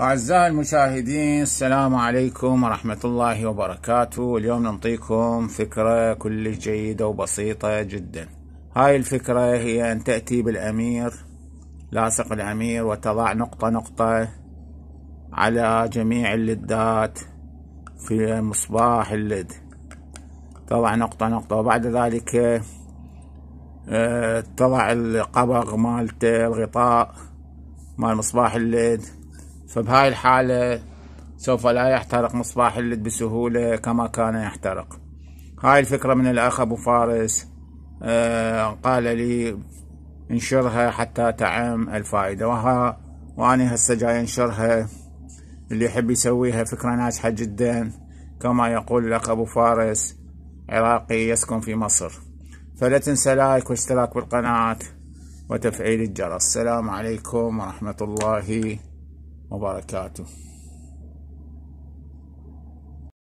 أعزائي المشاهدين السلام عليكم ورحمة الله وبركاته اليوم نعطيكم فكرة كلش جيدة وبسيطة جدا هاي الفكرة هي أن تأتي بالأمير لاصق الأمير وتضع نقطة نقطة على جميع اللدات في مصباح اللد تضع نقطة نقطة وبعد ذلك آه، تضع القبغ مالته الغطاء مال مصباح اللد فبهاي الحالة سوف لا يحترق مصباح اللد بسهولة كما كان يحترق هاي الفكرة من الأخ أبو فارس آه، قال لي انشرها حتى تعم الفائدة وها وأنا هسه جاي انشرها اللي يحب يسويها فكرة ناجحة جدا كما يقول الأخ أبو فارس عراقي يسكن في مصر فلا تنسى لايك واشتراك بالقناة وتفعيل الجرس السلام عليكم ورحمة الله Wabarakatuh.